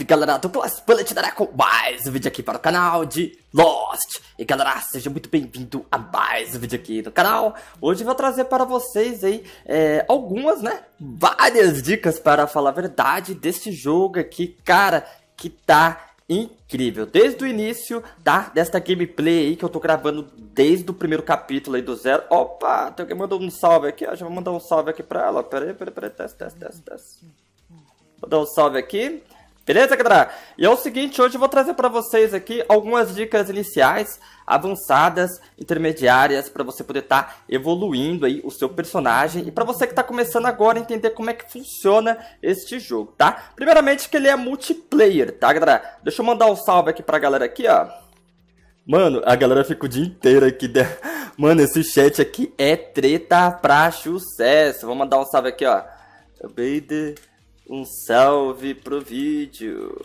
Salve galera do Cosplanet Bullet com mais um vídeo aqui para o canal de Lost E galera, seja muito bem-vindo a mais um vídeo aqui no canal Hoje eu vou trazer para vocês aí é, algumas, né, várias dicas para falar a verdade deste jogo aqui Cara, que tá incrível. Desde o início, tá? Desta gameplay aí que eu tô gravando desde o primeiro capítulo aí do zero. Opa, tem alguém mandou um salve aqui, ó. Já vou mandar um salve aqui para ela. Pera peraí, pera pera desce, desce, Vou dar um salve aqui. Beleza, galera? E é o seguinte, hoje eu vou trazer para vocês aqui algumas dicas iniciais, avançadas, intermediárias, para você poder estar tá evoluindo aí o seu personagem e para você que está começando agora entender como é que funciona este jogo, tá? Primeiramente que ele é multiplayer, tá, galera? Deixa eu mandar um salve aqui para a galera aqui, ó. Mano, a galera fica o dia inteiro aqui né? Mano, esse chat aqui é treta pra sucesso. Vou mandar um salve aqui, ó. Baby... Um salve pro vídeo.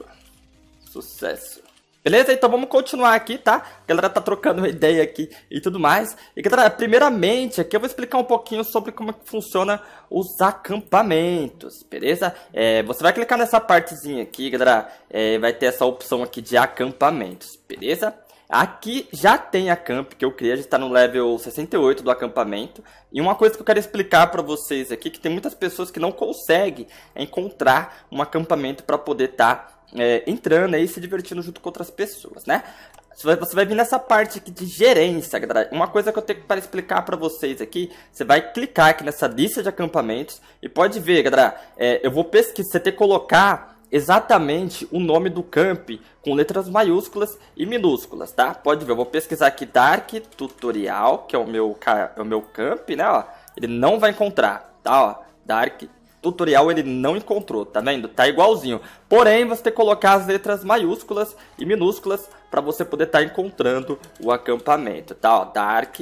Sucesso. Beleza? Então vamos continuar aqui, tá? A galera tá trocando uma ideia aqui e tudo mais. E galera, primeiramente aqui eu vou explicar um pouquinho sobre como é que funciona os acampamentos, beleza? É, você vai clicar nessa partezinha aqui, galera. É, vai ter essa opção aqui de acampamentos, beleza? Aqui já tem a camp que eu criei, a gente está no level 68 do acampamento. E uma coisa que eu quero explicar para vocês aqui, que tem muitas pessoas que não conseguem encontrar um acampamento para poder estar tá, é, entrando e se divertindo junto com outras pessoas, né? Você vai vir nessa parte aqui de gerência, galera. Uma coisa que eu tenho para explicar para vocês aqui, você vai clicar aqui nessa lista de acampamentos e pode ver, galera, é, eu vou pesquisar, você tem que colocar exatamente o nome do camp com letras maiúsculas e minúsculas, tá? Pode ver, eu vou pesquisar aqui Dark Tutorial, que é o meu, é o meu camp, né? Ó, ele não vai encontrar, tá? Ó, Dark Tutorial ele não encontrou, tá vendo? Tá igualzinho. Porém, você tem que colocar as letras maiúsculas e minúsculas para você poder estar tá encontrando o acampamento, tá? Ó, Dark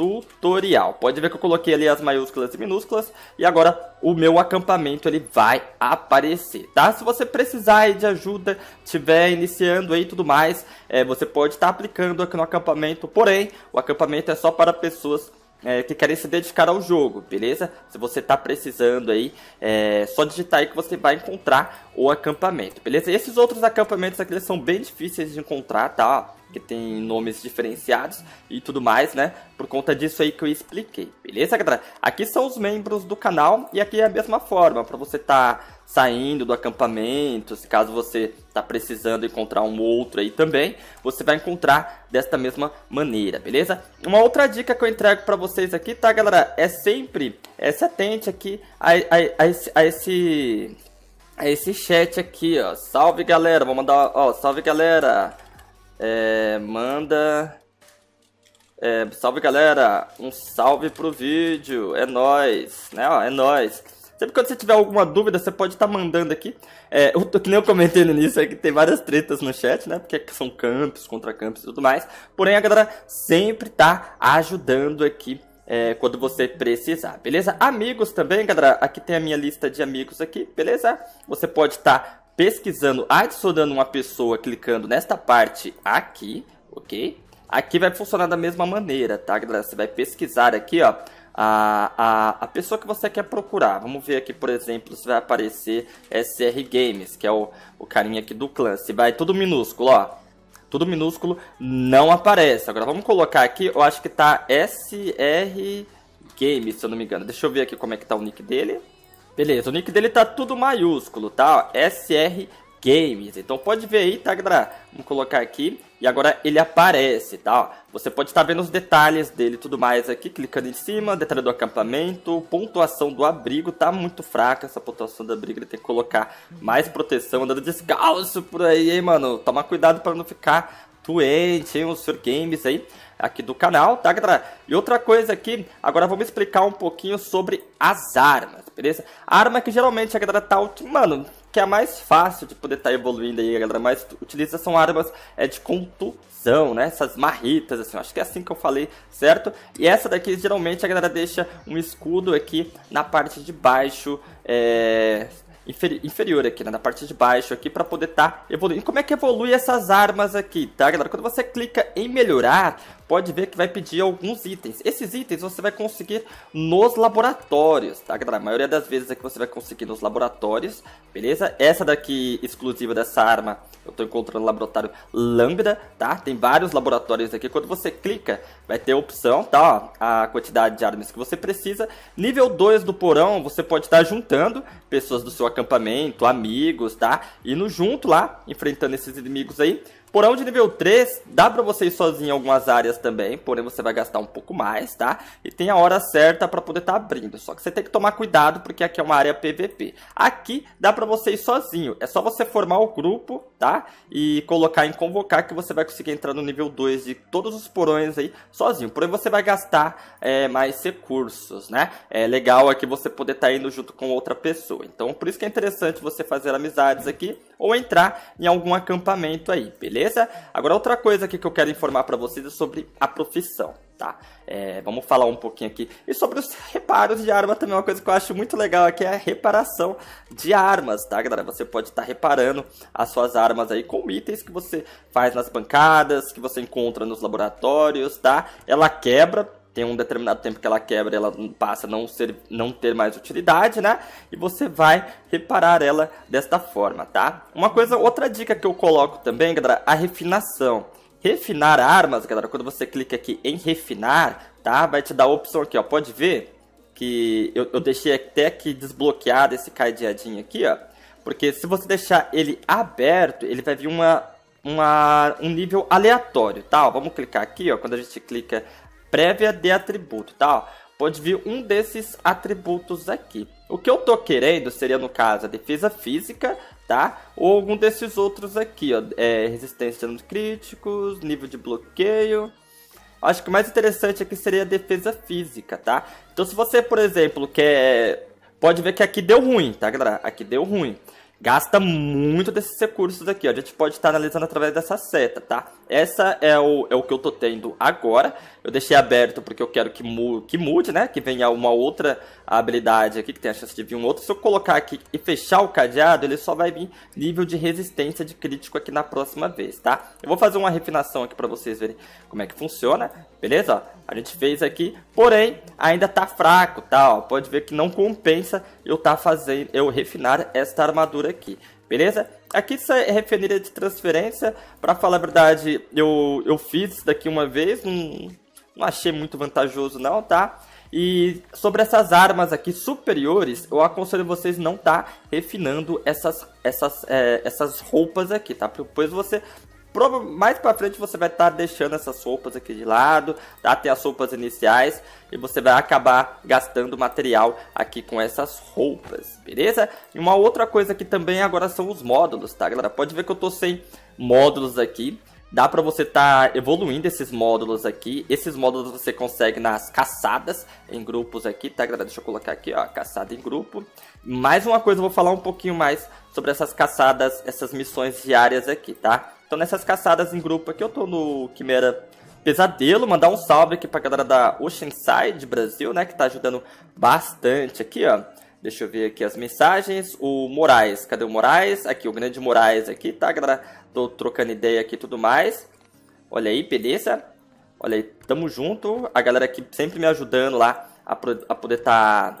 tutorial. Pode ver que eu coloquei ali as maiúsculas e minúsculas e agora o meu acampamento ele vai aparecer, tá? Se você precisar de ajuda, tiver iniciando aí tudo mais, é, você pode estar tá aplicando aqui no acampamento, porém o acampamento é só para pessoas é, que querem se dedicar ao jogo, beleza? Se você está precisando aí, é só digitar aí que você vai encontrar o acampamento, beleza? E esses outros acampamentos aqui são bem difíceis de encontrar, tá? que tem nomes diferenciados e tudo mais, né? Por conta disso aí que eu expliquei, beleza, galera? Aqui são os membros do canal e aqui é a mesma forma, para você estar tá saindo do acampamento, se caso você está precisando encontrar um outro aí também, você vai encontrar desta mesma maneira, beleza? Uma outra dica que eu entrego para vocês aqui, tá, galera? É sempre, é, se atente aqui a, a, a, esse, a esse... A esse chat aqui, ó. Salve, galera. Vou mandar, ó. Salve, galera. É, manda... É, salve, galera. Um salve pro vídeo. É nóis, né? Ó, é nóis. Sempre quando você tiver alguma dúvida, você pode estar tá mandando aqui. É, eu, que nem eu comentei no início, é que tem várias tretas no chat, né? Porque são campos, contra campos e tudo mais. Porém, a galera sempre tá ajudando aqui é, quando você precisar, beleza? Amigos também, galera. Aqui tem a minha lista de amigos aqui, beleza? Você pode estar tá pesquisando, adicionando uma pessoa, clicando nesta parte aqui, ok? Aqui vai funcionar da mesma maneira, tá, galera? Você vai pesquisar aqui, ó a, a, a pessoa que você quer procurar. Vamos ver aqui, por exemplo, se vai aparecer SR Games, que é o, o carinha aqui do clã. Se vai tudo minúsculo, ó. Tudo minúsculo não aparece. Agora vamos colocar aqui, eu acho que tá SR Games, se eu não me engano. Deixa eu ver aqui como é que tá o nick dele. Beleza, o nick dele tá tudo maiúsculo, tá? Ó, SR Games. Então pode ver aí, tá, galera? Vamos colocar aqui e agora ele aparece, tá? Você pode estar vendo os detalhes dele e tudo mais aqui, clicando em cima, detalhe do acampamento, pontuação do abrigo, tá muito fraca essa pontuação do abrigo, ele tem que colocar mais proteção, andando descalço por aí, hein, mano? Toma cuidado para não ficar doente, hein, os games aí aqui do canal, tá, galera? E outra coisa aqui, agora vamos explicar um pouquinho sobre as armas, beleza? A arma que geralmente a galera tá, mano, que é a mais fácil de poder estar tá evoluindo aí, galera mais utiliza são armas é, de contusão, né? Essas marritas, assim, acho que é assim que eu falei, certo? E essa daqui, geralmente, a galera deixa um escudo aqui na parte de baixo, é, inferior aqui, né, na parte de baixo aqui, para poder estar tá evoluindo. como é que evolui essas armas aqui, tá, galera? Quando você clica em melhorar, pode ver que vai pedir alguns itens. Esses itens você vai conseguir nos laboratórios, tá, galera? A maioria das vezes é que você vai conseguir nos laboratórios, beleza? Essa daqui, exclusiva dessa arma, eu estou encontrando no laboratório Lambda, tá? Tem vários laboratórios aqui. Quando você clica, vai ter a opção, tá? A quantidade de armas que você precisa. Nível 2 do porão, você pode estar tá juntando pessoas do seu acampamento, amigos, tá? Indo junto lá, enfrentando esses inimigos aí. Porão de nível 3 dá para você ir sozinho em algumas áreas também, porém você vai gastar um pouco mais, tá? E tem a hora certa para poder estar tá abrindo, só que você tem que tomar cuidado porque aqui é uma área PVP. Aqui dá para você ir sozinho, é só você formar o grupo, tá? E colocar em convocar que você vai conseguir entrar no nível 2 de todos os porões aí sozinho. Porém você vai gastar é, mais recursos, né? É legal aqui é você poder estar tá indo junto com outra pessoa. Então por isso que é interessante você fazer amizades aqui ou entrar em algum acampamento aí, beleza? beleza? Agora outra coisa aqui que eu quero informar para vocês é sobre a profissão, tá? É, vamos falar um pouquinho aqui. E sobre os reparos de arma também, uma coisa que eu acho muito legal aqui é a reparação de armas, tá galera? Você pode estar tá reparando as suas armas aí com itens que você faz nas bancadas, que você encontra nos laboratórios, tá? Ela quebra, tem um determinado tempo que ela quebra, ela passa a não, ser, não ter mais utilidade, né? E você vai reparar ela desta forma, tá? Uma coisa, outra dica que eu coloco também, galera, a refinação. Refinar armas, galera, quando você clica aqui em refinar, tá? Vai te dar a opção aqui, ó, pode ver? Que eu, eu deixei até que desbloqueado esse cadeadinho aqui, ó. Porque se você deixar ele aberto, ele vai vir uma uma, um nível aleatório, tá? Ó, vamos clicar aqui, ó. Quando a gente clica prévia de atributo, tá? Pode vir um desses atributos aqui. O que eu tô querendo seria, no caso, a defesa física, tá? Ou algum desses outros aqui, ó. É, resistência nos críticos, nível de bloqueio. Acho que o mais interessante aqui seria a defesa física, tá? Então se você, por exemplo, quer... Pode ver que aqui deu ruim, tá, galera? Aqui deu ruim gasta muito desses recursos aqui, ó. A gente pode estar analisando através dessa seta, tá? Essa é o, é o que eu tô tendo agora. Eu deixei aberto porque eu quero que, mu que mude, né? Que venha uma outra habilidade aqui, que tem a chance de vir um outro. Se eu colocar aqui e fechar o cadeado, ele só vai vir nível de resistência de crítico aqui na próxima vez, tá? Eu vou fazer uma refinação aqui para vocês verem como é que funciona beleza? A gente fez aqui, porém, ainda tá fraco, tá? Ó, pode ver que não compensa eu tá fazendo, eu refinar esta armadura aqui, beleza? Aqui isso é refinaria de transferência, pra falar a verdade, eu, eu fiz isso daqui uma vez, não, não achei muito vantajoso não, tá? E sobre essas armas aqui superiores, eu aconselho vocês não tá refinando essas, essas, é, essas roupas aqui, tá? Pois você mais pra frente você vai estar tá deixando essas roupas aqui de lado, tá? Tem as roupas iniciais e você vai acabar gastando material aqui com essas roupas, beleza? E uma outra coisa aqui também agora são os módulos, tá galera? Pode ver que eu tô sem módulos aqui. Dá pra você estar tá evoluindo esses módulos aqui. Esses módulos você consegue nas caçadas em grupos aqui, tá galera? Deixa eu colocar aqui, ó, caçada em grupo. Mais uma coisa, eu vou falar um pouquinho mais sobre essas caçadas, essas missões diárias aqui, tá? Então nessas caçadas em grupo aqui, eu tô no Quimera Pesadelo, mandar um salve aqui pra galera da Oceanside Brasil, né, que tá ajudando bastante aqui, ó. Deixa eu ver aqui as mensagens. O Moraes, cadê o Moraes? Aqui, o grande Moraes aqui, tá, galera? Tô trocando ideia aqui e tudo mais. Olha aí, beleza? Olha aí, tamo junto. A galera aqui sempre me ajudando lá a, a poder tá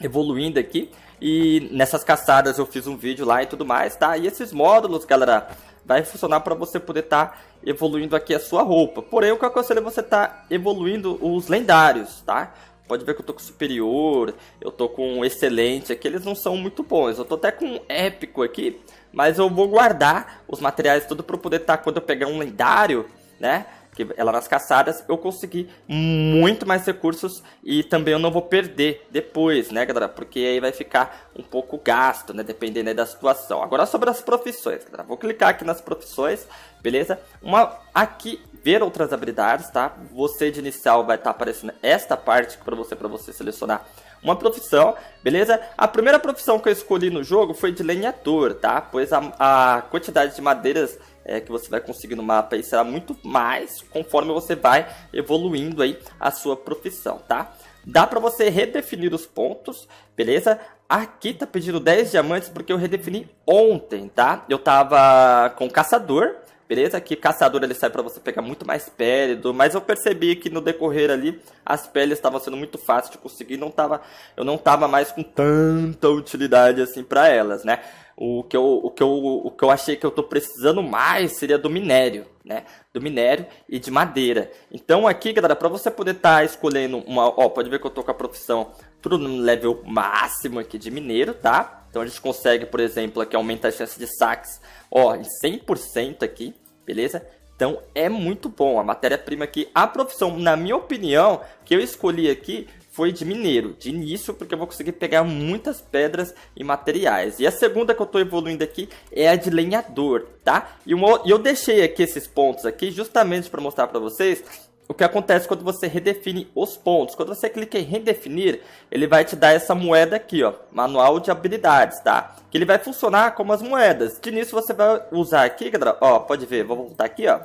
evoluindo aqui. E nessas caçadas eu fiz um vídeo lá e tudo mais, tá? E esses módulos, galera, vai funcionar para você poder estar tá evoluindo aqui a sua roupa. Porém, o que eu aconselho é você estar tá evoluindo os lendários, tá? Pode ver que eu tô com superior, eu tô com excelente, aqui eles não são muito bons. Eu tô até com épico aqui, mas eu vou guardar os materiais tudo para poder estar tá, quando eu pegar um lendário, né? que ela nas caçadas, eu consegui muito mais recursos e também eu não vou perder depois, né, galera? Porque aí vai ficar um pouco gasto, né, dependendo da situação. Agora sobre as profissões, galera. Vou clicar aqui nas profissões, beleza? Uma aqui ver outras habilidades, tá? Você de inicial vai estar tá aparecendo esta parte para você para você selecionar uma profissão, beleza? A primeira profissão que eu escolhi no jogo foi de lenhador, tá? Pois a, a quantidade de madeiras é, que você vai conseguir no mapa e será muito mais conforme você vai evoluindo aí a sua profissão, tá? Dá para você redefinir os pontos, beleza? Aqui tá pedindo 10 diamantes porque eu redefini ontem, tá? Eu tava com caçador, Beleza? Que caçador ele sai para você pegar muito mais pele, mas eu percebi que no decorrer ali as peles estavam sendo muito fáceis de conseguir, não tava, eu não tava mais com tanta utilidade assim para elas, né? O que, eu, o, que eu, o que eu achei que eu tô precisando mais seria do minério, né? Do minério e de madeira. Então aqui, galera, para você poder estar tá escolhendo uma, ó, pode ver que eu tô com a profissão tudo no level máximo aqui de mineiro, tá? Então a gente consegue, por exemplo, aqui aumentar a chance de saques, ó, em 100% aqui, beleza? Então é muito bom a matéria-prima aqui. A profissão, na minha opinião, que eu escolhi aqui foi de mineiro, de início, porque eu vou conseguir pegar muitas pedras e materiais. E a segunda que eu estou evoluindo aqui é a de lenhador, tá? E, uma, e eu deixei aqui esses pontos aqui justamente para mostrar para vocês o que acontece quando você redefine os pontos. Quando você clica em redefinir, ele vai te dar essa moeda aqui, ó, manual de habilidades, tá? Que ele vai funcionar como as moedas. Que nisso você vai usar aqui, galera, ó, pode ver, vou voltar aqui, ó.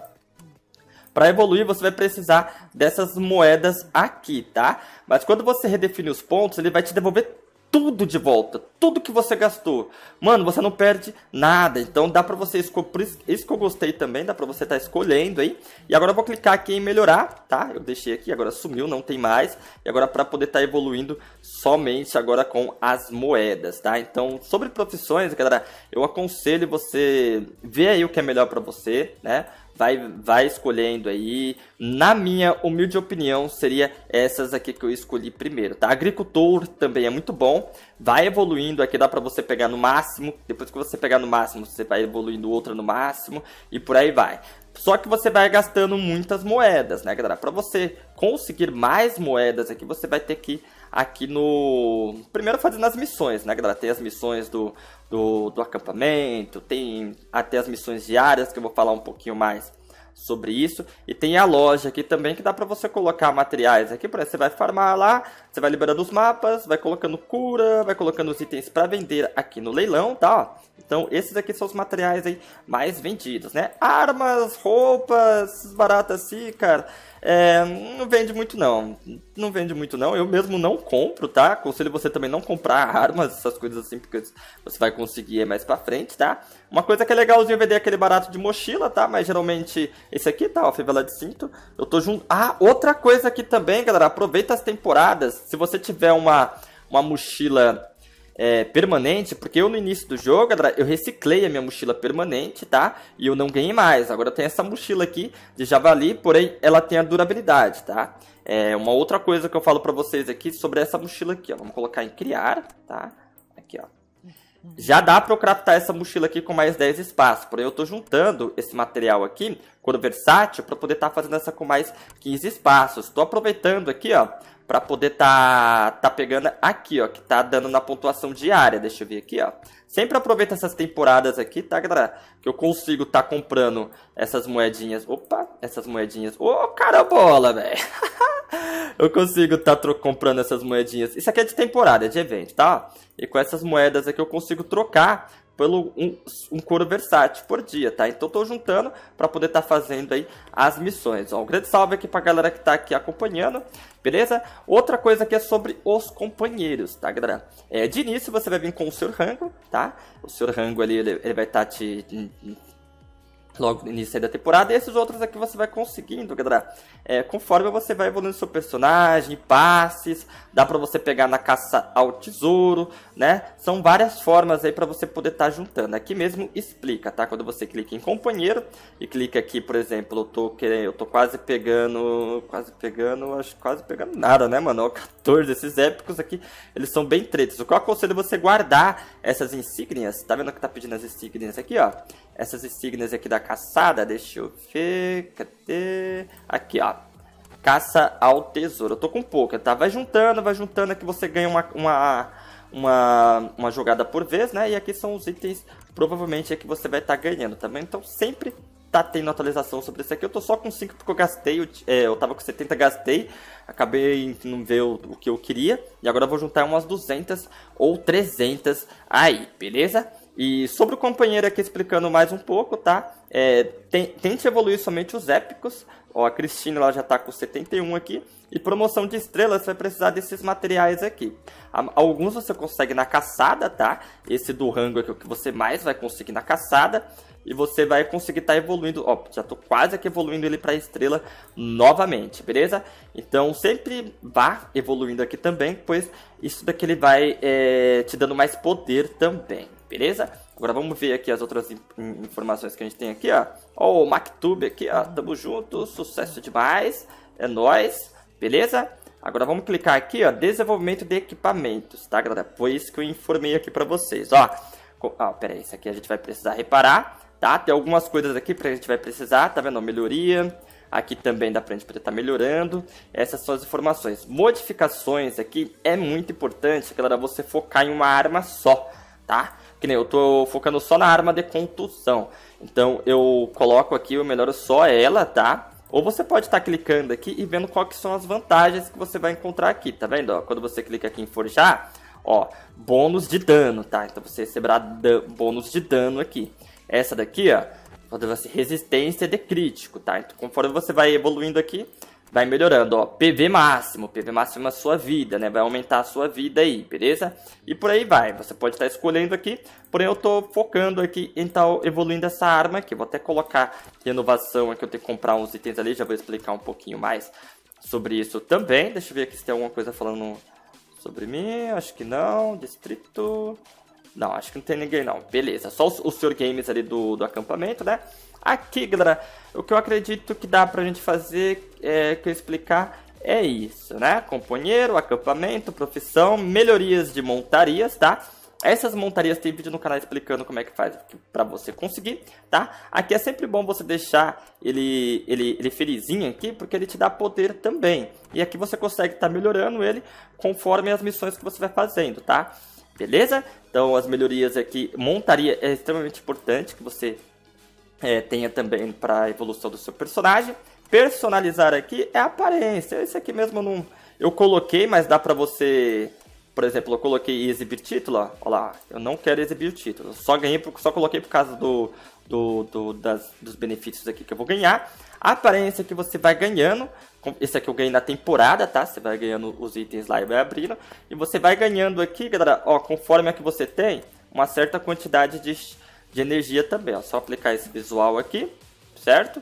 Para evoluir, você vai precisar dessas moedas aqui, tá? Mas quando você redefine os pontos, ele vai te devolver tudo de volta, tudo que você gastou. Mano, você não perde nada. Então dá pra você escolher, isso que eu gostei também, dá pra você estar tá escolhendo aí. E agora eu vou clicar aqui em melhorar, tá? Eu deixei aqui, agora sumiu, não tem mais. E agora pra poder estar tá evoluindo somente agora com as moedas, tá? Então, sobre profissões, galera, eu aconselho você ver aí o que é melhor pra você, né? vai, vai escolhendo aí. Na minha humilde opinião, seria essas aqui que eu escolhi primeiro, tá? Agricultor também é muito bom, vai evoluindo, aqui dá para você pegar no máximo, depois que você pegar no máximo, você vai evoluindo outra no máximo e por aí vai. Só que você vai gastando muitas moedas, né, galera? Para você conseguir mais moedas aqui, você vai ter que aqui no. Primeiro fazendo as missões, né, galera? Tem as missões do, do, do acampamento, tem até as missões diárias, que eu vou falar um pouquinho mais sobre isso. E tem a loja aqui também que dá para você colocar materiais aqui, por exemplo, você vai farmar lá, você vai liberando os mapas, vai colocando cura, vai colocando os itens para vender aqui no leilão, tá? Então, esses aqui são os materiais aí mais vendidos, né? Armas, roupas, baratas assim, cara. É, não vende muito não. Não vende muito não. Eu mesmo não compro, tá? Aconselho você também não comprar armas, essas coisas assim, porque você vai conseguir mais pra frente, tá? Uma coisa que é legalzinho vender aquele barato de mochila, tá? Mas geralmente esse aqui, tá? Ó, fivela de cinto. Eu tô junto... Ah, outra coisa aqui também, galera. Aproveita as temporadas. Se você tiver uma, uma mochila é, permanente, porque eu no início do jogo, eu reciclei a minha mochila permanente, tá? E eu não ganhei mais. Agora eu tenho essa mochila aqui de javali, porém ela tem a durabilidade, tá? É uma outra coisa que eu falo pra vocês aqui sobre essa mochila aqui, ó. Vamos colocar em criar, tá? Aqui, ó. Já dá para eu craftar essa mochila aqui com mais 10 espaços, porém eu estou juntando esse material aqui, o versátil, para poder estar tá fazendo essa com mais 15 espaços. Estou aproveitando aqui, ó, para poder tá, tá pegando aqui, ó, que tá dando na pontuação diária. Deixa eu ver aqui, ó. Sempre aproveita essas temporadas aqui, tá, galera? Que eu consigo tá comprando essas moedinhas. Opa, essas moedinhas. Ô, oh, carabola, velho. eu consigo tá comprando essas moedinhas. Isso aqui é de temporada, é de evento, tá? E com essas moedas aqui eu consigo trocar pelo um, um couro versátil por dia, tá? Então tô juntando para poder estar tá fazendo aí as missões. Ó, um grande salve aqui para galera que está aqui acompanhando, beleza? Outra coisa aqui é sobre os companheiros, tá, galera? É, de início você vai vir com o seu rango, tá? O seu rango ali ele, ele vai estar tá te logo no início da temporada, e esses outros aqui você vai conseguindo, galera, é, conforme você vai evoluindo seu personagem, passes, dá para você pegar na caça ao tesouro, né, são várias formas aí para você poder estar tá juntando, aqui mesmo explica, tá, quando você clica em companheiro, e clica aqui, por exemplo, eu tô, querendo, eu tô quase pegando, quase pegando, acho quase pegando nada, né, mano, 14, esses épicos aqui, eles são bem tretos o que eu aconselho é você guardar essas insígnias, tá vendo que tá pedindo as insígnias aqui, ó, essas insígnias aqui da caçada. Deixa eu ver. Cadê? Aqui, ó. Caça ao tesouro. Eu tô com pouca, tá? Vai juntando, vai juntando é que você ganha uma, uma, uma, uma jogada por vez, né? E aqui são os itens, provavelmente, é que você vai estar tá ganhando também. Tá então, sempre tá tendo atualização sobre isso aqui. Eu tô só com 5 porque eu gastei, eu, é, eu tava com 70, gastei. Acabei não ver o, o que eu queria. E agora eu vou juntar umas 200 ou 300 aí, beleza? E sobre o companheiro aqui explicando mais um pouco, tá? É, tem, tente evoluir somente os épicos. Ó, a Cristina ela já está com 71 aqui. E promoção de estrelas, você vai precisar desses materiais aqui. Alguns você consegue na caçada, tá? Esse do rango aqui é o que você mais vai conseguir na caçada. E você vai conseguir estar tá evoluindo. Ó, já estou quase aqui evoluindo ele para estrela novamente, beleza? Então sempre vá evoluindo aqui também, pois isso daqui ele vai é, te dando mais poder também. Beleza? Agora vamos ver aqui as outras informações que a gente tem aqui, ó. Ó, o MacTube aqui, ó. Tamo junto, sucesso demais. É nóis, beleza? Agora vamos clicar aqui, ó, desenvolvimento de equipamentos, tá, galera? Foi isso que eu informei aqui pra vocês, ó. Ah, pera aí, isso aqui a gente vai precisar reparar, tá? Tem algumas coisas aqui pra gente vai precisar, tá vendo? Melhoria, aqui também dá pra gente poder estar tá melhorando. Essas são as informações. Modificações aqui é muito importante, galera, você focar em uma arma só, Tá? Que nem eu tô focando só na arma de contusão. Então eu coloco aqui, o melhor só ela, tá? Ou você pode estar tá clicando aqui e vendo quais são as vantagens que você vai encontrar aqui, tá vendo? Ó, quando você clica aqui em forjar, ó, bônus de dano, tá? Então você receberá bônus de dano aqui. Essa daqui, ó, pode ser resistência de crítico, tá? Então, conforme você vai evoluindo aqui, vai melhorando, ó, PV máximo, PV máximo é a sua vida, né, vai aumentar a sua vida aí, beleza? E por aí vai, você pode estar escolhendo aqui, porém eu tô focando aqui em tal, evoluindo essa arma aqui, vou até colocar renovação aqui, eu tenho que comprar uns itens ali, já vou explicar um pouquinho mais sobre isso também, deixa eu ver aqui se tem alguma coisa falando sobre mim, acho que não, distrito... Não, acho que não tem ninguém não. Beleza, só o, o games ali do, do acampamento, né? Aqui, galera, o que eu acredito que dá pra gente fazer, é, que eu explicar, é isso, né? Companheiro, acampamento, profissão, melhorias de montarias, tá? Essas montarias tem vídeo no canal explicando como é que faz para você conseguir, tá? Aqui é sempre bom você deixar ele, ele, ele felizinho aqui, porque ele te dá poder também. E aqui você consegue estar tá melhorando ele conforme as missões que você vai fazendo, tá? Beleza? Então as melhorias aqui, montaria é extremamente importante que você é, tenha também para a evolução do seu personagem. Personalizar aqui é a aparência. Esse aqui mesmo eu não, eu coloquei, mas dá para você... Por exemplo, eu coloquei exibir título, Olha lá, eu não quero exibir o título. Eu só, ganhei, só coloquei por causa do, do, do, das, dos benefícios aqui que eu vou ganhar. A aparência que você vai ganhando, esse aqui eu ganhei na temporada, tá? Você vai ganhando os itens lá e vai abrindo. E você vai ganhando aqui, galera, ó, conforme a que você tem, uma certa quantidade de, de energia também. Ó. Só aplicar esse visual aqui, certo?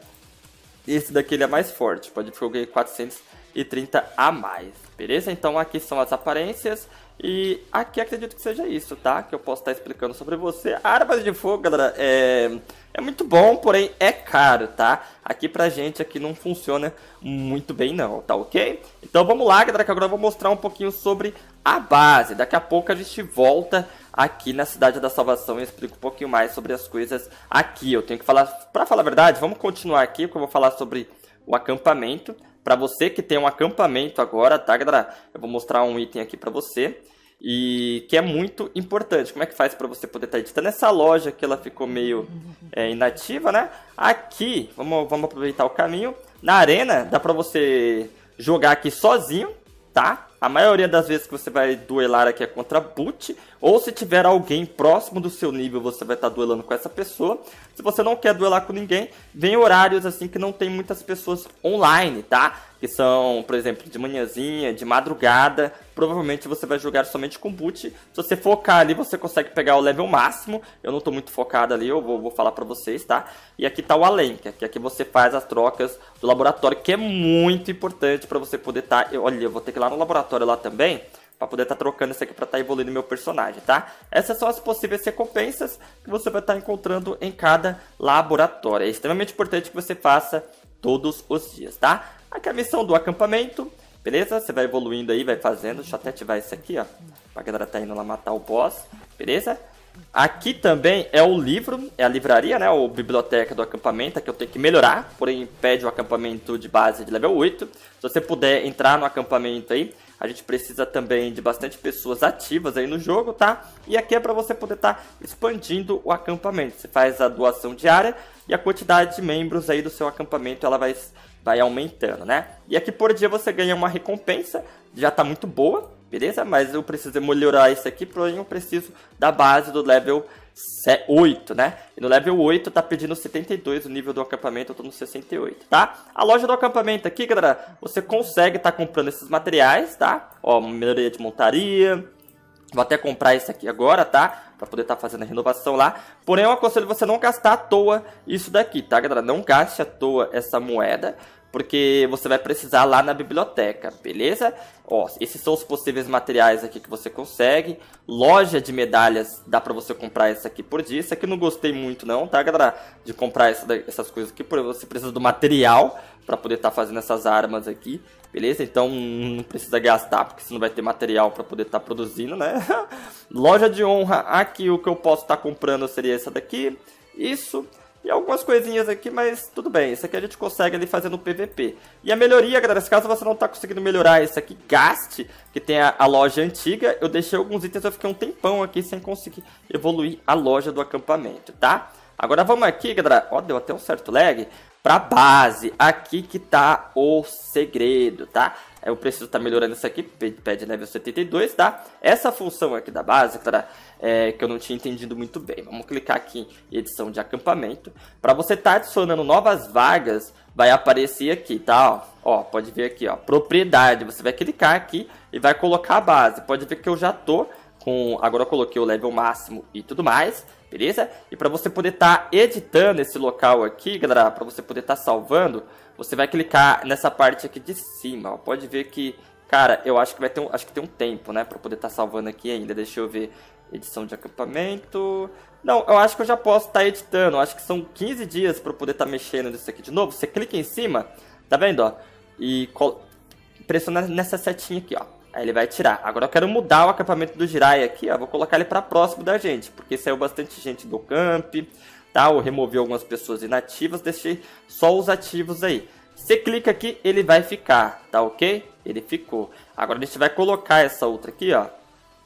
Esse daqui ele é mais forte, pode ver que 430 a mais, beleza? Então aqui são as aparências e aqui acredito que seja isso, tá? Que eu posso estar explicando sobre você. Armas de fogo, galera, é, é muito bom, porém é caro, tá? Aqui pra gente aqui não funciona muito bem não, tá ok? Então vamos lá, galera, que agora eu vou mostrar um pouquinho sobre a base. Daqui a pouco a gente volta aqui na Cidade da Salvação e explico um pouquinho mais sobre as coisas aqui. Eu tenho que falar, para falar a verdade, vamos continuar aqui, porque eu vou falar sobre o acampamento. Para você que tem um acampamento agora, tá, galera? Eu vou mostrar um item aqui para você e que é muito importante. Como é que faz para você poder estar tá editando essa loja que ela ficou meio é, inativa, né? Aqui, vamos, vamos aproveitar o caminho. Na arena dá para você jogar aqui sozinho, tá? A maioria das vezes que você vai duelar aqui é contra boot, ou se tiver alguém próximo do seu nível, você vai estar tá duelando com essa pessoa. Se você não quer duelar com ninguém, vem horários assim que não tem muitas pessoas online, tá? Que são, por exemplo, de manhãzinha, de madrugada. Provavelmente você vai jogar somente com boot. Se você focar ali, você consegue pegar o level máximo. Eu não estou muito focado ali, eu vou, vou falar para vocês, tá? E aqui está o além, que aqui você faz as trocas do laboratório, que é muito importante para você poder estar... Tá... olha, eu vou ter que ir lá no laboratório laboratório lá também, para poder estar tá trocando isso aqui para estar tá evoluindo meu personagem, tá? Essas são as possíveis recompensas que você vai estar tá encontrando em cada laboratório. É extremamente importante que você faça todos os dias, tá? Aqui é a missão do acampamento, beleza? Você vai evoluindo aí, vai fazendo. Deixa eu até ativar isso aqui, ó, pra galera tá indo lá matar o boss, beleza? Aqui também é o livro, é a livraria, né? Ou biblioteca do acampamento, é que eu tenho que melhorar, porém pede o acampamento de base de level 8. Se você puder entrar no acampamento aí, a gente precisa também de bastante pessoas ativas aí no jogo, tá? E aqui é para você poder estar tá expandindo o acampamento. Você faz a doação diária e a quantidade de membros aí do seu acampamento ela vai, vai aumentando, né? E aqui por dia você ganha uma recompensa, já está muito boa, beleza? Mas eu preciso melhorar isso aqui, porém eu preciso da base do level 8, né? E no level 8 tá pedindo 72 o nível do acampamento, eu tô no 68, tá? A loja do acampamento aqui, galera, você consegue tá comprando esses materiais, tá? Ó, melhoria de montaria, Vou até comprar esse aqui agora, tá? Pra poder estar tá fazendo a renovação lá. Porém, eu aconselho você não gastar à toa isso daqui, tá, galera? Não gaste à toa essa moeda porque você vai precisar lá na biblioteca, beleza? Ó, esses são os possíveis materiais aqui que você consegue. Loja de medalhas, dá pra você comprar essa aqui por dia. Isso aqui não gostei muito não, tá, galera? De comprar essa, essas coisas aqui, porque você precisa do material pra poder estar tá fazendo essas armas aqui, beleza? Então não precisa gastar, porque você não vai ter material pra poder estar tá produzindo, né? Loja de honra, aqui o que eu posso estar tá comprando seria essa daqui. Isso. E algumas coisinhas aqui, mas tudo bem. Isso aqui a gente consegue ali fazendo um PVP. E a melhoria, galera, se caso você não tá conseguindo melhorar isso aqui, gaste, que tem a, a, loja antiga. Eu deixei alguns itens, eu fiquei um tempão aqui sem conseguir evoluir a loja do acampamento, tá? Agora vamos aqui, galera. Ó, deu até um certo lag para base. Aqui que tá o segredo, tá? Eu é, preciso estar tá melhorando isso aqui, pede level 72, tá? Essa função aqui da base, cara, é, que eu não tinha entendido muito bem. Vamos clicar aqui em edição de acampamento. Para você estar tá adicionando novas vagas, vai aparecer aqui, tá? Ó, ó, pode ver aqui, ó, propriedade. Você vai clicar aqui e vai colocar a base. Pode ver que eu já tô com... Agora eu coloquei o level máximo e tudo mais beleza? E para você poder estar tá editando esse local aqui, galera, para você poder estar tá salvando, você vai clicar nessa parte aqui de cima, ó. pode ver que, cara, eu acho que vai ter um, acho que tem um tempo, né, para poder estar tá salvando aqui ainda, deixa eu ver, edição de acampamento, não, eu acho que eu já posso estar tá editando, eu acho que são 15 dias para poder estar tá mexendo nisso aqui de novo, você clica em cima, tá vendo, ó, e pressiona nessa setinha aqui, ó, Aí ele vai tirar. Agora eu quero mudar o acampamento do Jirai aqui, ó. Vou colocar ele para próximo da gente, porque saiu bastante gente do camp, tá? Eu removi algumas pessoas inativas, deixei só os ativos aí. Você clica aqui, ele vai ficar, tá ok? Ele ficou. Agora a gente vai colocar essa outra aqui, ó.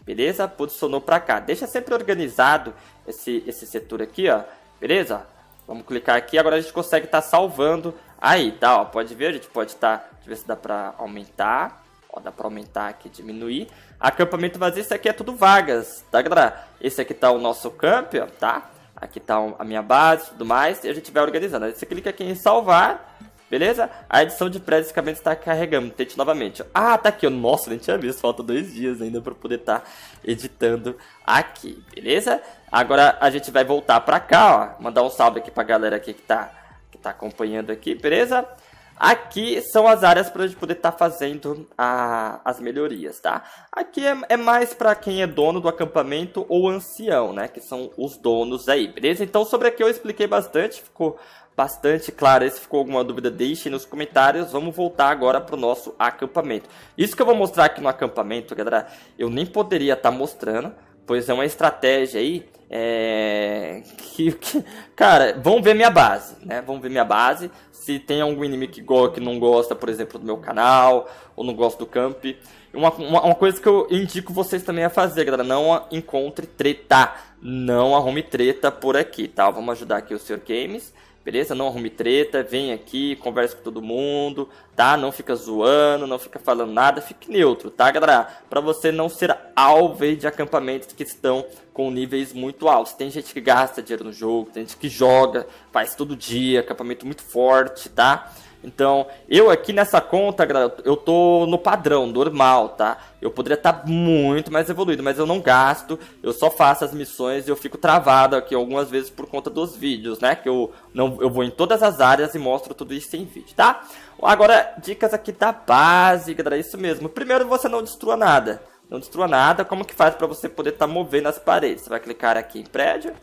Beleza? Posicionou para cá. Deixa sempre organizado esse, esse setor aqui, ó. Beleza? Vamos clicar aqui, agora a gente consegue estar tá salvando aí, tá? Ó, pode ver, a gente pode estar... Tá, deixa eu ver se dá para aumentar. Ó, dá pra aumentar aqui, diminuir. Acampamento vazio, isso aqui é tudo vagas, tá, galera? Esse aqui tá o nosso camp, ó, tá? Aqui tá a minha base e tudo mais. E a gente vai organizando. Aí você clica aqui em salvar. Beleza? A edição de prédios que está carregando. Tente novamente. Ah, tá aqui. Nossa, nem tinha visto. Falta dois dias ainda para poder estar tá editando aqui. Beleza? Agora a gente vai voltar para cá, ó. Mandar um salve aqui para a galera aqui que está que tá acompanhando aqui. Beleza? Aqui são as áreas para a gente poder estar tá fazendo a, as melhorias, tá? Aqui é, é mais para quem é dono do acampamento ou ancião, né? Que são os donos aí, beleza? Então sobre aqui eu expliquei bastante, ficou bastante claro. Se ficou alguma dúvida, deixe nos comentários. Vamos voltar agora para o nosso acampamento. Isso que eu vou mostrar aqui no acampamento, galera, eu nem poderia estar tá mostrando, pois é uma estratégia aí é, que, que, cara, vão ver minha base, né? Vão ver minha base. Se tem algum inimigo que, go, que não gosta, por exemplo, do meu canal, ou não gosta do camp. Uma, uma, uma, coisa que eu indico vocês também a fazer, galera. Não encontre treta. Não arrume treta por aqui, tá? Vamos ajudar aqui o Sr. Games. Beleza? Não arrume treta, vem aqui, conversa com todo mundo, tá? Não fica zoando, não fica falando nada, fique neutro, tá, galera? Pra você não ser alvo de acampamentos que estão com níveis muito altos. Tem gente que gasta dinheiro no jogo, tem gente que joga, faz todo dia, acampamento muito forte, tá? Então, eu aqui nessa conta, eu tô no padrão, normal, tá? Eu poderia estar tá muito mais evoluído, mas eu não gasto, eu só faço as missões e eu fico travado aqui algumas vezes por conta dos vídeos, né? Que eu, não, eu vou em todas as áreas e mostro tudo isso em vídeo, tá? Agora, dicas aqui da base, galera, é isso mesmo. Primeiro, você não destrua nada não destrua nada. Como que faz para você poder estar tá movendo as paredes? Você vai clicar aqui em prédio,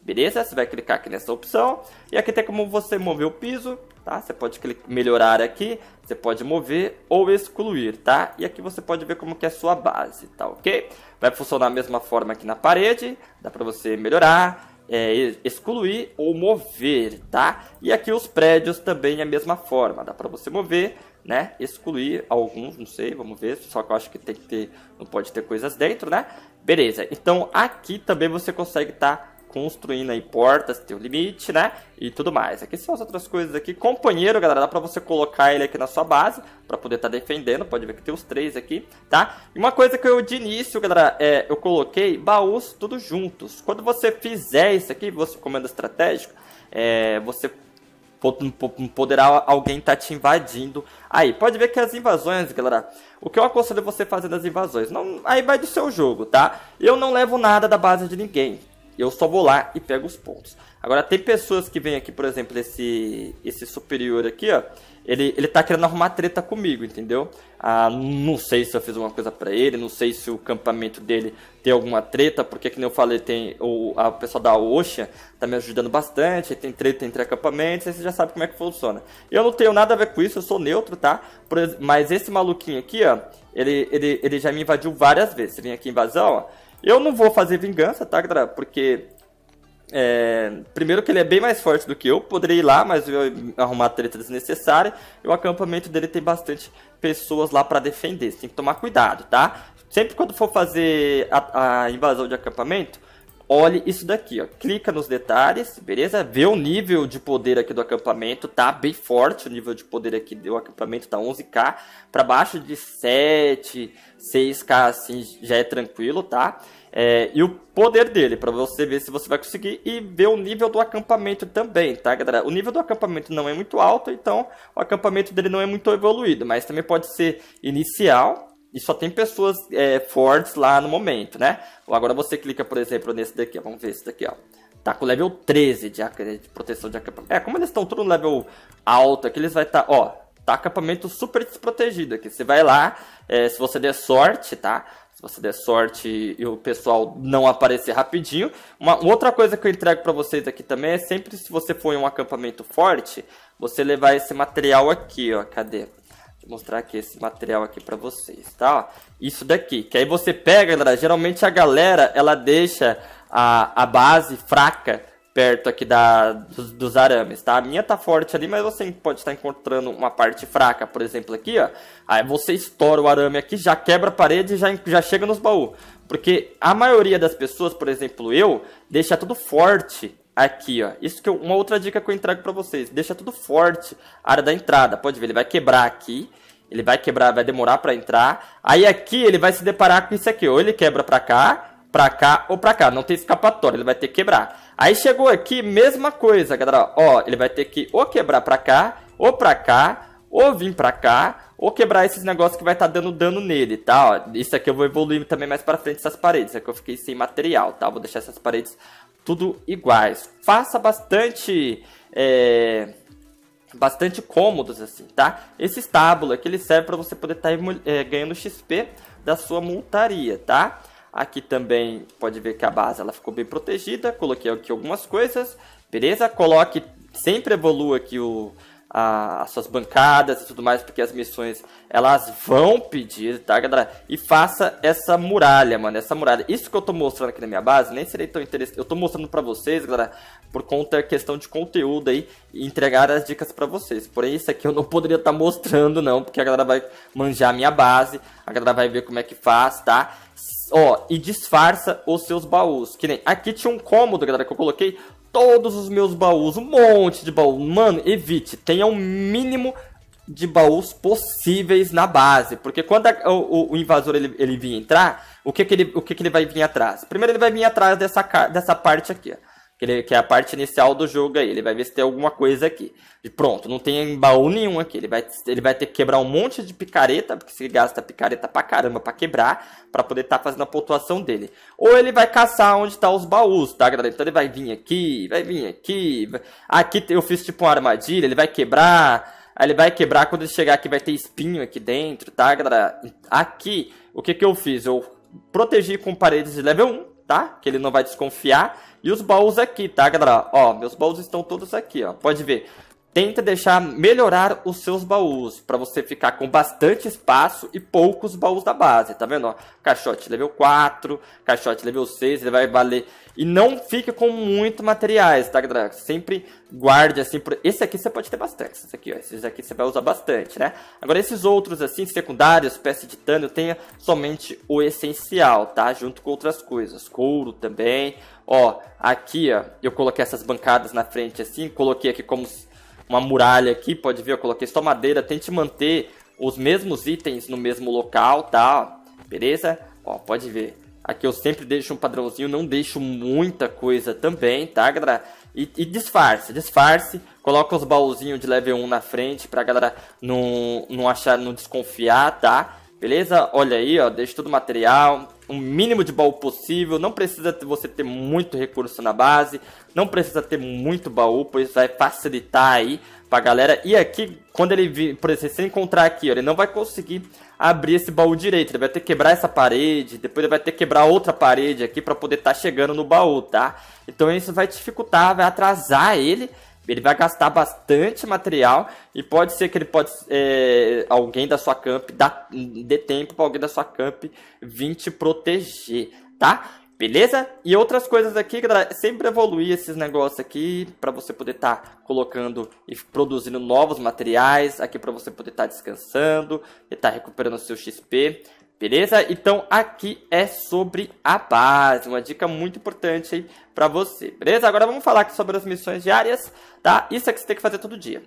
beleza? Você vai clicar aqui nessa opção. E aqui tem como você mover o piso, tá? Você pode melhorar aqui, você pode mover ou excluir, tá? E aqui você pode ver como que é a sua base, tá ok? Vai funcionar da mesma forma aqui na parede, dá para você melhorar, é, excluir ou mover, tá? E aqui os prédios também é a mesma forma, dá para você mover, né? Excluir alguns, não sei, vamos ver, só que eu acho que tem que ter, não pode ter coisas dentro, né? Beleza, então aqui também você consegue estar tá construindo aí portas, tem o limite, né? E tudo mais. Aqui são as outras coisas aqui. Companheiro, galera, dá pra você colocar ele aqui na sua base, pra poder estar tá defendendo. Pode ver que tem os três aqui, tá? E uma coisa que eu, de início, galera, é, eu coloquei baús todos juntos. Quando você fizer isso aqui, você comando é estratégico, é, você poderá alguém tá te invadindo aí. Pode ver que as invasões, galera, o que eu aconselho você fazer das invasões, não, aí vai do seu jogo, tá? Eu não levo nada da base de ninguém, eu só vou lá e pego os pontos. Agora, tem pessoas que vêm aqui, por exemplo, esse, esse superior aqui, ó. Ele, ele tá querendo arrumar treta comigo, entendeu? Ah, não sei se eu fiz alguma coisa pra ele, não sei se o campamento dele tem alguma treta, porque, como eu falei, tem o a pessoal da Oxa tá me ajudando bastante, tem treta entre acampamentos, aí você já sabe como é que funciona. Eu não tenho nada a ver com isso, eu sou neutro, tá? mas esse maluquinho aqui, ó, ele, ele, ele já me invadiu várias vezes. Você vem aqui invasão, ó eu não vou fazer vingança, tá, galera? Porque. É, primeiro que ele é bem mais forte do que eu, poderia ir lá, mas eu arrumar treta desnecessária. E o acampamento dele tem bastante pessoas lá para defender, você tem que tomar cuidado, tá? Sempre quando for fazer a, a invasão de acampamento, olhe isso daqui, ó. Clica nos detalhes, beleza? Vê o nível de poder aqui do acampamento, tá bem forte o nível de poder aqui do acampamento, tá 11k. Para baixo de 7, 6k assim já é tranquilo, tá? É, e o poder dele, para você ver se você vai conseguir e ver o nível do acampamento também, tá galera? O nível do acampamento não é muito alto, então o acampamento dele não é muito evoluído, mas também pode ser inicial, e só tem pessoas é, fortes lá no momento, né? Agora você clica, por exemplo, nesse daqui, vamos ver esse daqui, ó. Tá com level 13 de, de proteção de acampamento. É, como eles estão tudo no level alto aqui, eles vai estar, tá, ó, tá acampamento super desprotegido aqui. Você vai lá, é, se você der sorte, tá? Se você der sorte e o pessoal não aparecer rapidinho. Uma outra coisa que eu entrego para vocês aqui também é sempre se você for em um acampamento forte, você levar esse material aqui, ó. Cadê? mostrar aqui esse material aqui pra vocês, tá? Isso daqui, que aí você pega, galera, geralmente a galera, ela deixa a, a base fraca perto aqui da, dos, dos, arames, tá? A minha tá forte ali, mas você pode estar encontrando uma parte fraca, por exemplo, aqui, ó. Aí você estoura o arame aqui, já quebra a parede e já, já chega nos baús. Porque a maioria das pessoas, por exemplo, eu, deixa tudo forte aqui, ó. Isso que eu, uma outra dica que eu entrego para vocês, deixa tudo forte a área da entrada. Pode ver, ele vai quebrar aqui, ele vai quebrar, vai demorar para entrar. Aí aqui ele vai se deparar com isso aqui, ou ele quebra para cá, para cá ou para cá, não tem escapatória, ele vai ter que quebrar. Aí chegou aqui, mesma coisa, galera, ó, ele vai ter que ou quebrar para cá, ou para cá, ou vir para cá, ou quebrar esses negócios que vai estar tá dando dano nele, tá? Ó, isso aqui eu vou evoluir também mais para frente essas paredes, é que eu fiquei sem material, tá? Vou deixar essas paredes tudo iguais. Faça bastante. É, bastante cômodos assim, tá? Esse estábulo aqui ele serve para você poder estar tá, é, ganhando XP da sua montaria, tá? Aqui também pode ver que a base ela ficou bem protegida. Coloquei aqui algumas coisas, beleza? Coloque sempre evolua aqui o a, as suas bancadas e tudo mais, porque as missões elas vão pedir, tá, galera? E faça essa muralha, mano, essa muralha. Isso que eu tô mostrando aqui na minha base, nem seria tão interessante. Eu tô mostrando pra vocês, galera, por conta da questão de conteúdo aí, e entregar as dicas pra vocês. Porém, isso aqui eu não poderia estar tá mostrando, não, porque a galera vai manjar a minha base, a galera vai ver como é que faz, tá? Ó, e disfarça os seus baús. Que nem aqui tinha um cômodo, galera, que eu coloquei todos os meus baús, um monte de baú. Mano, evite, tenha o um mínimo de baús possíveis na base, porque quando a, o, o, invasor ele, ele vir entrar, o que que ele, o que que ele vai vir atrás? Primeiro ele vai vir atrás dessa, dessa parte aqui, ó que, ele, que é a parte inicial do jogo aí. Ele vai ver se tem alguma coisa aqui. E pronto, não tem baú nenhum aqui. Ele vai, ele vai ter que quebrar um monte de picareta, porque se gasta picareta pra caramba pra quebrar, pra poder estar tá fazendo a pontuação dele. Ou ele vai caçar onde tá os baús, tá, galera? Então ele vai vir aqui, vai vir aqui. Aqui eu fiz tipo uma armadilha, ele vai quebrar. Aí ele vai quebrar quando ele chegar aqui, vai ter espinho aqui dentro, tá, galera? Aqui, o que que eu fiz? Eu protegi com paredes de level 1 tá? Que ele não vai desconfiar. E os baús aqui, tá, galera? Ó, meus baús estão todos aqui, ó. Pode ver tenta deixar melhorar os seus baús, para você ficar com bastante espaço e poucos baús da base, tá vendo? Ó, caixote level 4, caixote level 6, ele vai valer. E não fica com muito materiais, tá, galera? Sempre guarde assim, por... esse aqui você pode ter bastante, esse aqui, ó, esses aqui você vai usar bastante, né? Agora esses outros assim, secundários, peça de titânio, tenha somente o essencial, tá? Junto com outras coisas, couro também. Ó, aqui, ó, eu coloquei essas bancadas na frente assim, coloquei aqui como uma muralha aqui, pode ver, eu coloquei só madeira. Tente manter os mesmos itens no mesmo local, tá? Beleza? Ó, pode ver. Aqui eu sempre deixo um padrãozinho, não deixo muita coisa também, tá, galera? E, e disfarce, disfarce. Coloca os baúzinhos de level 1 na frente pra galera não, não achar, não desconfiar, tá? Beleza? Olha aí, ó, deixa todo o material, um mínimo de baú possível, não precisa você ter muito recurso na base, não precisa ter muito baú, pois vai facilitar aí pra galera. E aqui, quando ele vir, por exemplo, se encontrar aqui, ó, ele não vai conseguir abrir esse baú direito, ele vai ter que quebrar essa parede, depois ele vai ter que quebrar outra parede aqui para poder estar tá chegando no baú, tá? Então isso vai dificultar, vai atrasar ele ele vai gastar bastante material e pode ser que ele pode é, alguém da sua camp dá, dê tempo para alguém da sua camp vir te proteger, tá? Beleza? E outras coisas aqui, galera, é sempre evoluir esses negócios aqui para você poder estar tá colocando e produzindo novos materiais aqui para você poder estar tá descansando e estar tá recuperando seu XP. Beleza? Então aqui é sobre a base, uma dica muito importante aí para você, beleza? Agora vamos falar aqui sobre as missões diárias, tá? Isso é que você tem que fazer todo dia.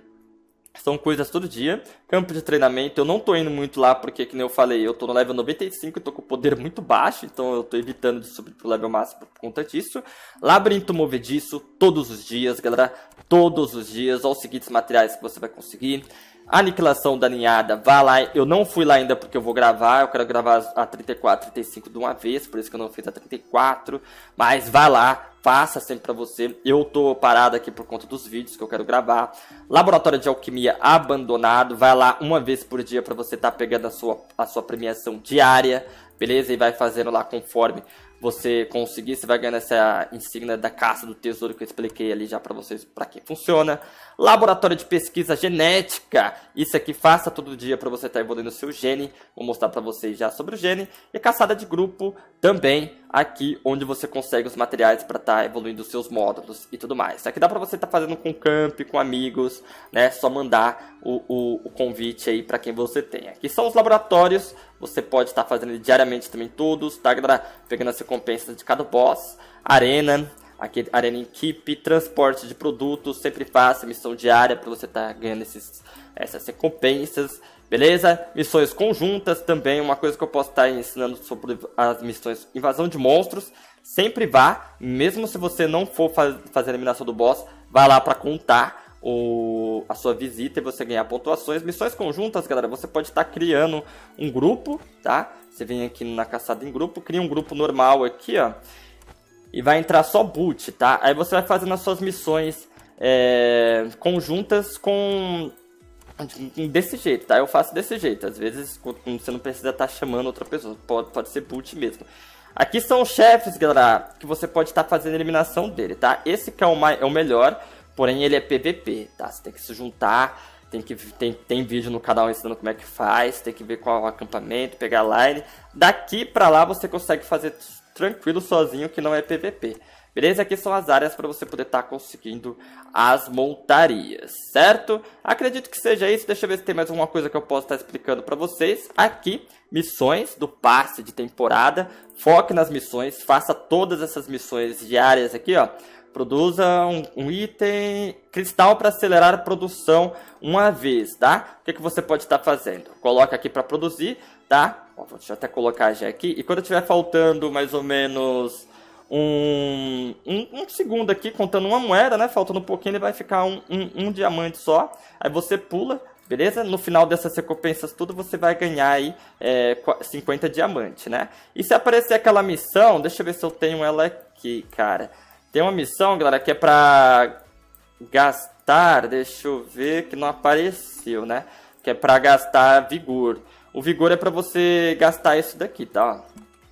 São coisas todo dia. Campo de treinamento, eu não tô indo muito lá porque, como eu falei, eu tô no level 95 e tô com o poder muito baixo, então eu tô evitando de subir pro level máximo por conta disso. Labirinto mover disso todos os dias, galera. Todos os dias, olha os seguintes materiais que você vai conseguir. Aniquilação da ninhada, vá lá. Eu não fui lá ainda porque eu vou gravar. Eu quero gravar a 34, 35 de uma vez, por isso que eu não fiz a 34. Mas vá lá, faça sempre para você. Eu tô parado aqui por conta dos vídeos que eu quero gravar. Laboratório de Alquimia abandonado, vai lá uma vez por dia para você estar tá pegando a sua, a sua premiação diária, beleza? E vai fazendo lá conforme você conseguir, você vai ganhando essa insígnia da caça do tesouro que eu expliquei ali já para vocês para que funciona. Laboratório de pesquisa genética, isso aqui faça todo dia para você estar tá evoluindo o seu gene, vou mostrar para vocês já sobre o gene. E caçada de grupo também, aqui onde você consegue os materiais para estar tá evoluindo os seus módulos e tudo mais. Isso aqui dá para você estar tá fazendo com camp, com amigos, né? Só mandar o, o, o convite aí para quem você tem. Aqui são os laboratórios, você pode estar tá fazendo diariamente também todos, tá galera? Pegando essa recompensas de cada boss, arena, aquele, arena em equipe, transporte de produtos, sempre faça missão diária para você estar tá ganhando esses, essas recompensas, beleza? Missões conjuntas também, uma coisa que eu posso estar tá ensinando sobre as missões invasão de monstros, sempre vá, mesmo se você não for faz, fazer a eliminação do boss, vá lá para contar, o, a sua visita e você ganhar pontuações. Missões conjuntas, galera, você pode estar tá criando um grupo, tá? Você vem aqui na caçada em grupo, cria um grupo normal aqui, ó. E vai entrar só boot, tá? Aí você vai fazendo as suas missões é, conjuntas com desse jeito, tá? Eu faço desse jeito. Às vezes você não precisa estar tá chamando outra pessoa, pode, pode ser boot mesmo. Aqui são chefes, galera, que você pode estar tá fazendo eliminação dele, tá? Esse que é o, mais, é o melhor, porém ele é PVP, tá? Você tem que se juntar, tem que tem, tem vídeo no canal ensinando como é que faz, tem que ver qual é o acampamento, pegar a line. Daqui para lá você consegue fazer tranquilo sozinho que não é PVP. Beleza? Aqui são as áreas para você poder estar tá conseguindo as montarias, certo? Acredito que seja isso. Deixa eu ver se tem mais alguma coisa que eu posso estar tá explicando para vocês. Aqui, missões do passe de temporada. Foque nas missões, faça todas essas missões diárias aqui, ó. Produza um, um item cristal para acelerar a produção uma vez, tá? O que, que você pode estar tá fazendo? Coloca aqui para produzir, tá? Ó, deixa eu até colocar já aqui. E quando tiver faltando mais ou menos um, um, um, segundo aqui, contando uma moeda, né? Faltando um pouquinho, ele vai ficar um, um, um diamante só. Aí você pula, beleza? No final dessas recompensas tudo, você vai ganhar aí é, 50 diamantes, né? E se aparecer aquela missão, deixa eu ver se eu tenho ela aqui, cara. Tem uma missão, galera, que é pra gastar, deixa eu ver que não apareceu, né? Que é pra gastar vigor. O vigor é pra você gastar isso daqui, tá?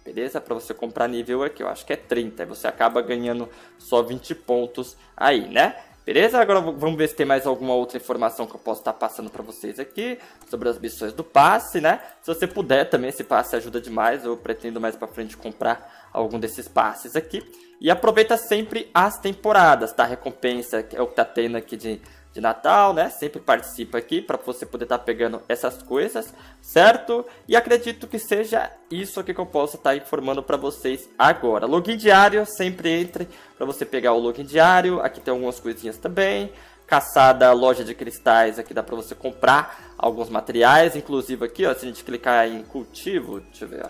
Beleza? Pra você comprar nível aqui, eu acho que é 30. você acaba ganhando só 20 pontos aí, né? Beleza? Agora vamos ver se tem mais alguma outra informação que eu posso estar tá passando para vocês aqui sobre as missões do passe, né? Se você puder também, esse passe ajuda demais. Eu pretendo mais para frente comprar algum desses passes aqui. E aproveita sempre as temporadas, tá? Recompensa, que é o que tá tendo aqui de, de Natal, né? Sempre participa aqui para você poder estar tá pegando essas coisas, certo? E acredito que seja isso aqui que eu possa estar tá informando para vocês agora. Login diário, sempre entre para você pegar o login diário. Aqui tem algumas coisinhas também caçada loja de cristais aqui dá para você comprar alguns materiais inclusive aqui ó se a gente clicar em cultivo deixa eu ver ó.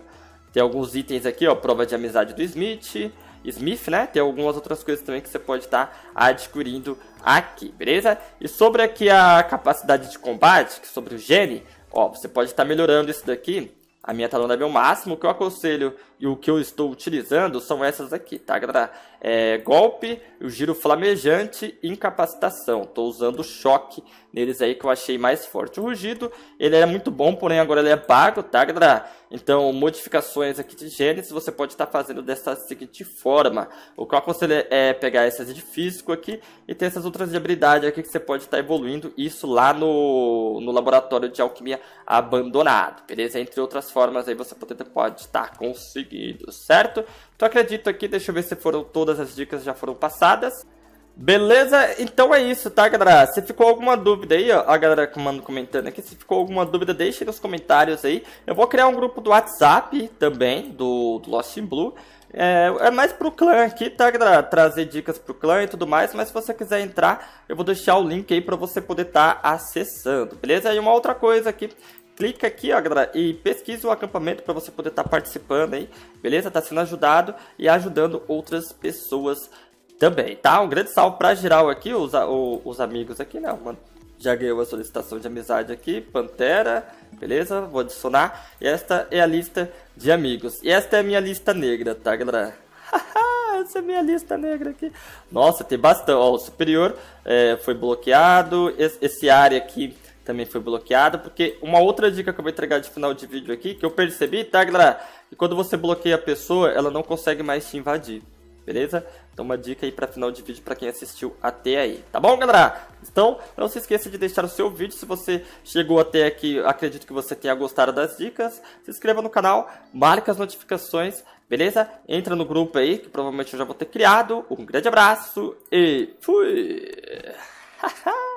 Tem alguns itens aqui, ó, prova de amizade do Smith, Smith, né? Tem algumas outras coisas também que você pode estar tá adquirindo aqui, beleza? E sobre aqui a capacidade de combate, sobre o gene, ó, você pode estar tá melhorando isso daqui. A minha tá no nível máximo, o que eu aconselho e o que eu estou utilizando são essas aqui, tá, galera? é, golpe, o giro flamejante e incapacitação. Estou usando o choque neles aí que eu achei mais forte. O rugido, ele era é muito bom, porém agora ele é pago, tá, galera? Então, modificações aqui de Gênesis você pode estar tá fazendo dessa seguinte forma. O que eu aconselho é pegar essas de físico aqui e ter essas outras de habilidade aqui que você pode estar tá evoluindo isso lá no, no laboratório de alquimia abandonado, beleza? Entre outras formas aí você pode estar tá conseguindo, certo? Então acredito aqui, deixa eu ver se foram todas as dicas já foram passadas. Beleza? Então é isso, tá, galera? Se ficou alguma dúvida aí, ó, a galera mano comentando aqui, se ficou alguma dúvida, deixe nos comentários aí. Eu vou criar um grupo do WhatsApp também, do, do Lost in Blue. É, é mais pro clã aqui, tá, galera? Trazer dicas pro clã e tudo mais, mas se você quiser entrar, eu vou deixar o link aí pra você poder estar tá acessando, beleza? E uma outra coisa aqui, clica aqui, ó, galera, e pesquisa o acampamento para você poder estar tá participando aí, beleza? Tá sendo ajudado e ajudando outras pessoas também, tá? Um grande salve para geral aqui, os, os amigos aqui, não, né? mano. Já ganhou a solicitação de amizade aqui, Pantera, beleza? Vou adicionar. E esta é a lista de amigos. E esta é a minha lista negra, tá, galera? essa é minha lista negra aqui. Nossa, tem bastante. Ó, o superior é, foi bloqueado. Esse, esse área aqui também foi bloqueada, porque uma outra dica que eu vou entregar de final de vídeo aqui, que eu percebi, tá, galera? Que quando você bloqueia a pessoa, ela não consegue mais te invadir, beleza? Então uma dica aí para final de vídeo para quem assistiu até aí, tá bom, galera? Então, não se esqueça de deixar o seu vídeo, se você chegou até aqui, acredito que você tenha gostado das dicas. Se inscreva no canal, marque as notificações, beleza? Entra no grupo aí, que provavelmente eu já vou ter criado. Um grande abraço e fui!